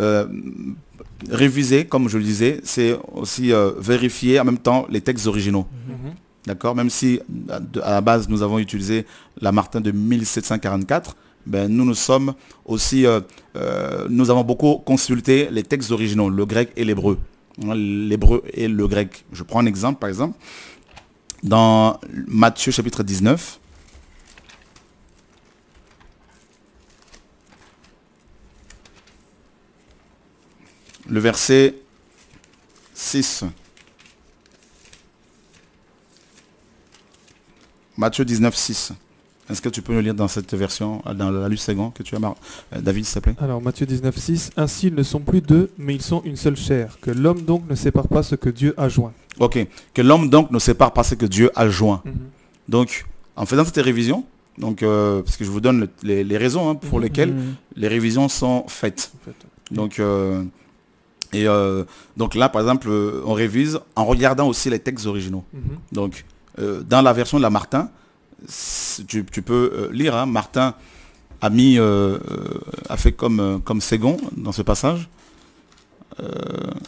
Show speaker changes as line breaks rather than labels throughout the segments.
Euh, réviser, comme je le disais, c'est aussi euh, vérifier en même temps les textes originaux. Mhm. D'accord Même si à la base nous avons utilisé la Martin de 1744, ben, nous nous sommes aussi, euh, nous avons beaucoup consulté les textes originaux, le grec et l'hébreu. Hein, l'hébreu et le grec. Je prends un exemple par exemple. Dans Matthieu chapitre 19, le verset 6. Matthieu 19, 6. Est-ce que tu peux nous lire dans cette version, dans la lune que tu as, euh, David, s'il te plaît Alors, Matthieu 19, 6. Ainsi, ils ne sont plus deux, mais ils sont une seule chair. Que l'homme donc ne sépare pas ce que Dieu a joint. Ok. Que l'homme donc ne sépare pas ce que Dieu a joint. Mhm. Donc, en faisant cette révision, donc, euh, parce que je vous donne les, raisons hein, pour mhm. lesquelles mhm. les révisions sont faites. Donc, euh, et euh, donc là, par exemple, euh, on révise en regardant aussi les textes originaux. Mhm. Donc, euh, dans la version de la Martin, tu, peux lire, hein, Martin a fait comme, comme Ségon dans ce passage,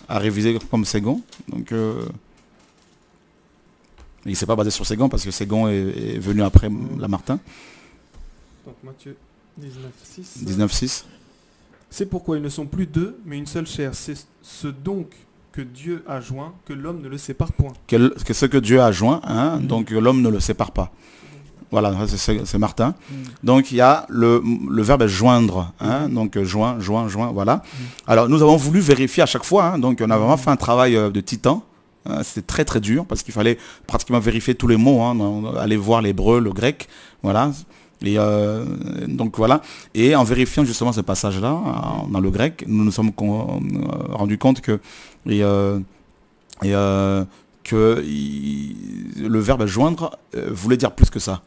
a révisé comme Ségon. Donc, il ne s'est pas basé sur Ségon parce que Ségon est, venu après mhm. la Martin. Donc Mathieu 19.6. 19.6. C'est pourquoi ils ne sont plus deux, mais une seule chair. C'est ce donc que Dieu a joint, que l'homme ne le sépare point. Que, ce que Dieu a joint, hein, mm. donc l'homme ne le sépare pas. Mm. Voilà, c'est Martin. Mm. Donc il y a le, verbe joindre. Hein, donc euh, joint, joint, joint, voilà. Alors nous avons voulu vérifier à chaque fois. Hein, donc on a vraiment fait un travail euh, de titan. Hein, c'était très très dur parce qu'il fallait pratiquement vérifier tous les mots, aller voir l'hébreu, le grec, voilà, et euh, donc voilà. Et en vérifiant justement ce passage-là euh, dans le grec, nous nous sommes euh, rendus compte que que le verbe joindre voulait dire plus que ça.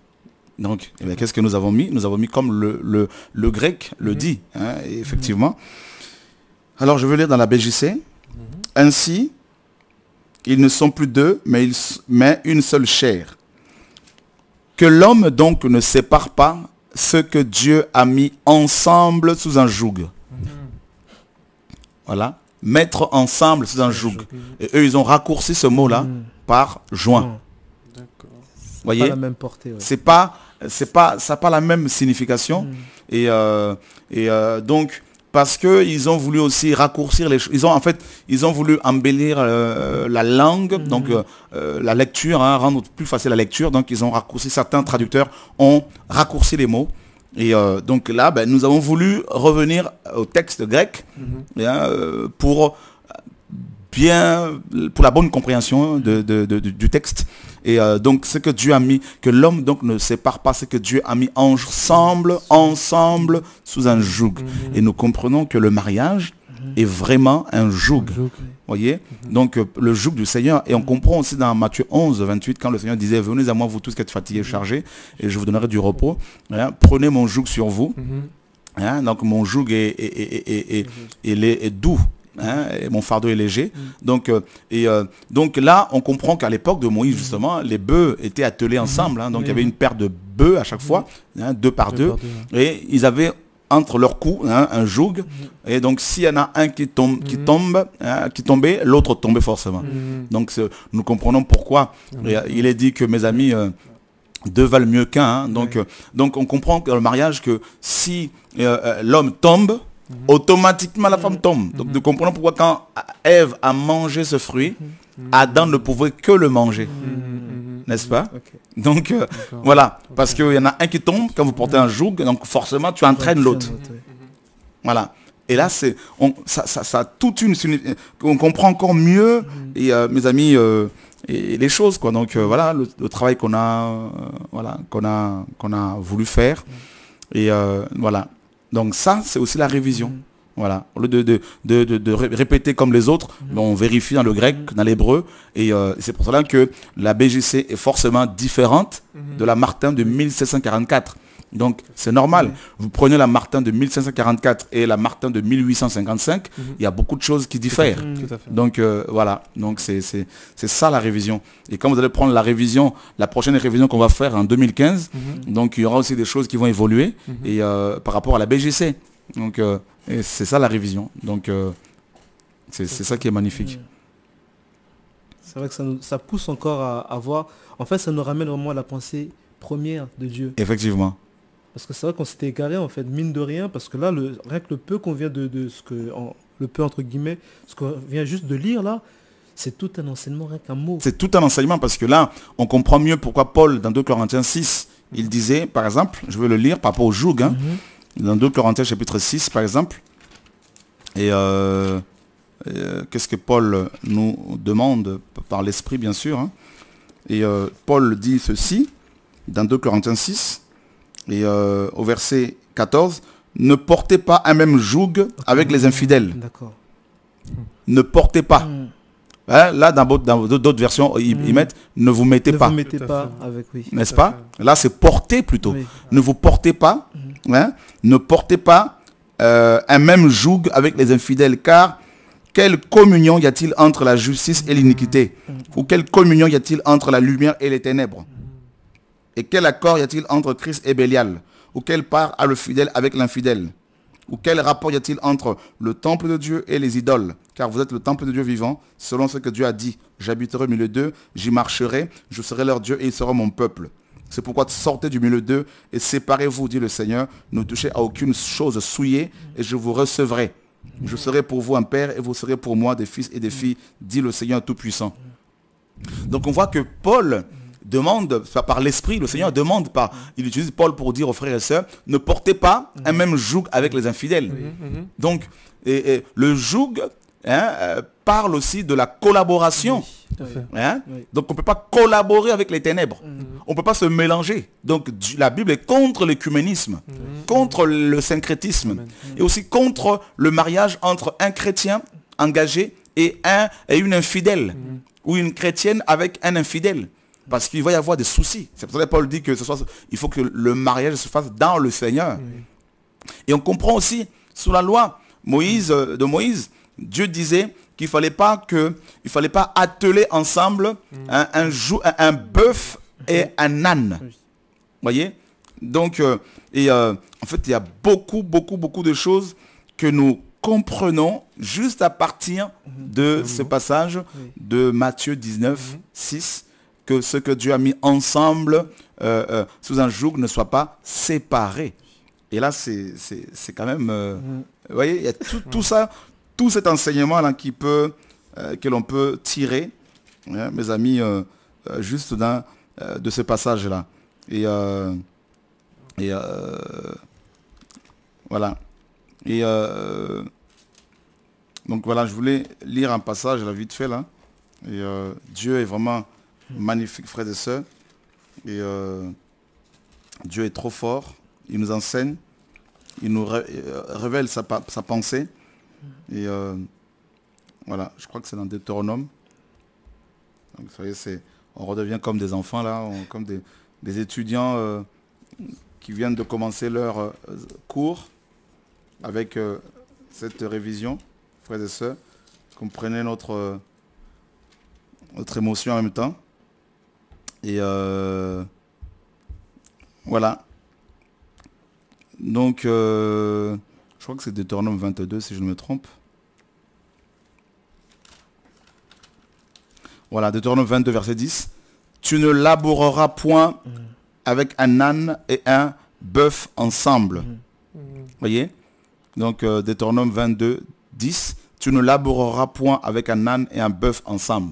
Donc, eh qu'est-ce que nous avons mis Nous avons mis comme le, le, grec le mhm. dit, hein, effectivement. Alors, je veux lire dans la BJC. Mhm. Ainsi, ils ne sont plus deux, mais, ils, mais une seule chair que l'homme donc ne sépare pas ce que Dieu a mis ensemble sous un joug. Voilà. Mettre ensemble sous un joug. Et eux, ils ont raccourci ce mot-là mm. par joint. Vous mm.
voyez C'est
pas, c'est pas, ça pas la même signification. Mm. Et, euh, et euh, donc, parce qu'ils ont voulu aussi raccourcir les choses. Ils ont en fait, ils ont voulu embellir euh, la langue, mm. donc euh, euh, la lecture, hein, rendre plus facile la lecture. Donc ils ont raccourci, certains traducteurs ont raccourci les mots. Et donc là, ben, nous avons voulu revenir au texte grec mm-hmm. pour bien, pour la bonne compréhension du texte. Et euh, donc ce que Dieu a mis, que l'homme donc ne sépare pas ce que Dieu a mis ensemble, ensemble, sous un joug. Mhm. Et nous comprenons que le mariage mhm. est vraiment un joug. voyez mhm. Donc euh, le joug du Seigneur. Et on comprend aussi dans Matthieu 11, 28, quand le Seigneur disait, venez à moi vous tous qui êtes fatigués, chargés, et je vous donnerai du repos. Hein, prenez mon joug sur vous. Hein, donc mon joug est doux, Hein, et mon fardeau est léger. Mm. Donc, euh, et, euh, donc là, on comprend qu'à l'époque de Moïse, justement, les bœufs étaient attelés mm. ensemble. Hein. donc il y avait une paire de bœufs à chaque mm. fois, hein, deux par deux. et ils avaient entre leurs coups un joug. Et donc s'il y en a un qui tombe, qui tombe, qui tombait, l'autre tombait forcément. Donc nous comprenons pourquoi. Euh, il est dit que mes amis... deux valent mieux qu'un. donc, donc on comprend dans le mariage que si l'homme tombe, Mhm. Automatiquement, la femme mhm. tombe. Donc, mhm. nous comprenons pourquoi quand Ève a mangé ce fruit, Adam ne pouvait que le manger. N'est-ce pas Donc, euh, voilà. Parce qu'il y en a un qui tombe quand vous portez un joug, donc forcément, tu entraînes l'autre. Voilà. Et là, c'est, ça, ça, a toute une, euh, on comprend encore mieux, et euh, mes amis, et, les choses, quoi. Donc voilà, le, travail qu'on a, voilà, qu'on a, qu'on a voulu faire, et voilà. Donc ça, c'est aussi la révision. Mm-hmm. Voilà. Au lieu de, de, de, de, répéter comme les autres, mm-hmm. ben, on vérifie dans le grec, mm-hmm. dans l'hébreu. Et euh, c'est pour cela que la BGC est forcément différente de la Martin de 1744. Donc c'est normal. Vous prenez la Martin de 1544 et la Martin de 1855, mhm. il y a beaucoup de choses qui diffèrent. Donc euh, voilà, donc c'est ça la révision. Et quand vous allez prendre la révision, la prochaine révision qu'on va faire en 2015, mhm. donc il y aura aussi des choses qui vont évoluer mhm. et euh, par rapport à la BGC. Donc euh, c'est ça la révision. Donc c'est ça qui est magnifique. C'est vrai que ça, pousse encore à, à voir. En fait, ça nous ramène vraiment à la pensée première de Dieu. Effectivement. Parce que c'est vrai qu'on s'était égaré, en fait, mine de rien, parce que là, le, rien que le peu qu'on vient de, ce que, le peu entre guillemets, ce qu'on vient juste de lire là, c'est tout un enseignement, rien qu'un mot. C'est tout un enseignement, parce que là, on comprend mieux pourquoi Paul, dans 2 Corinthiens 6, il disait, par exemple, je vais le lire par rapport au joug, hein. mhm. dans 2 Corinthiens chapitre 6, par exemple, et euh, euh, qu'est-ce que Paul nous demande, par l'esprit bien sûr, hein. et euh, Paul dit ceci, dans 2 Corinthiens 6, et euh, au verset 14, ne portez pas un même joug avec les infidèles. D'accord. Ne portez pas. Hmm. Hein, là, dans d'autres versions, ils, hmm. mettent ne vous mettez pas. Ne vous mettez pas avec, oui. N'est-ce pas Là, c'est porter plutôt. Ne vous portez pas. Hmm. Hein, ne portez pas euh, un même joug avec les infidèles, car quelle communion y a-t-il entre la justice et l'iniquité Ou quelle communion y a-t-il entre la lumière et les ténèbres et quel accord y a-t-il entre Christ et Bélial Ou quelle part a le fidèle avec l'infidèle Ou quel rapport y a-t-il entre le temple de Dieu et les idoles Car vous êtes le temple de Dieu vivant, selon ce que Dieu a dit. J'habiterai au milieu d'eux, j'y marcherai, je serai leur Dieu et ils seront mon peuple. C'est pourquoi sortez du milieu d'eux et séparez-vous, dit le Seigneur. Ne touchez à aucune chose souillée et je vous recevrai. Je serai pour vous un père et vous serez pour moi des fils et des filles, dit le Seigneur Tout-Puissant. Donc on voit que Paul demande par l'esprit, le Seigneur demande pas. Il utilise Paul pour dire aux frères et sœurs, ne portez pas un même joug avec les infidèles. Mhm, mhm. Donc, le joug hein, euh, parle aussi de la collaboration. Hein. Donc on ne peut pas collaborer avec les ténèbres. Mhm. On ne peut pas se mélanger. Donc la Bible est contre l'écuménisme, contre le syncrétisme, et aussi contre le mariage entre un chrétien engagé et, un, et une infidèle, ou une chrétienne avec un infidèle. Parce qu'il va y avoir des soucis. C'est pour ça que Paul dit que il faut que le mariage se fasse dans le Seigneur. Et on comprend aussi, sous la loi euh, de Moïse, Dieu disait qu'il ne fallait pas fallait pas atteler ensemble mm. un, bœuf et un âne. Vous voyez Donc, euh, et, euh, en fait, il y a beaucoup, beaucoup, beaucoup de choses que nous comprenons juste à partir mm-hmm. de mm-hmm. ce passage de Matthieu 19, 6 mm-hmm que ce que Dieu a mis ensemble euh, euh, sous un joug ne soit pas séparé. Et là, c'est quand même... Euh, mm. Vous voyez, il y a mm. tout, ça, tout cet enseignement-là qui peut, que l'on peut tirer, hein, mes amis, juste de ce passage-là. Et, et voilà. Et donc voilà, je voulais lire un passage, vie vite fait, là. Et Dieu est vraiment Magnifique frères et sœurs. Et euh, Dieu est trop fort. Il nous enseigne. Il nous euh, révèle sa, pensée. Et euh, voilà, je crois que c'est dans Deutéronome. Donc, vous voyez, c'est, on redevient comme des enfants, là, comme des, étudiants qui viennent de commencer leur cours avec cette révision, frères et sœurs. Comprenez notre, notre émotion en même temps. Et euh, voilà. Donc, euh, je crois que c'est Deutéronome 22, si je ne me trompe. Voilà, Deutéronome 22, verset 10. Tu ne laboreras mm. mm. mm. euh, point avec un âne et un bœuf ensemble. Vous voyez Donc, euh, Deutéronome 22, 10. Tu ne laboreras point avec un âne et un bœuf ensemble.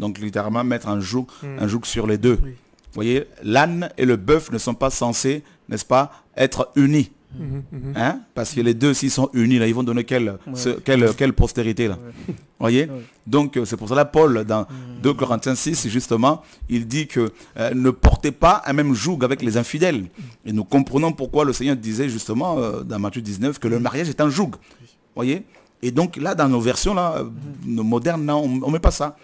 Donc littéralement mettre un joug, hmm. un joug sur les deux. Vous voyez, l'âne et le bœuf ne sont pas censés, n'est-ce pas, être unis. Mhm, mhm. Hein? Parce que les deux, s'ils sont unis, là, ils vont donner quelle, quelle, quelle postérité là. voyez Donc euh, c'est pour cela Paul, dans 2 hmm. Corinthiens 6, justement, il dit que euh, ne portez pas un même joug avec les infidèles. Et nous comprenons pourquoi le Seigneur disait justement euh, dans Matthieu 19 que le hmm. mariage est un joug. Vous voyez Et donc là, dans nos versions là, nos modernes, on ne met pas ça.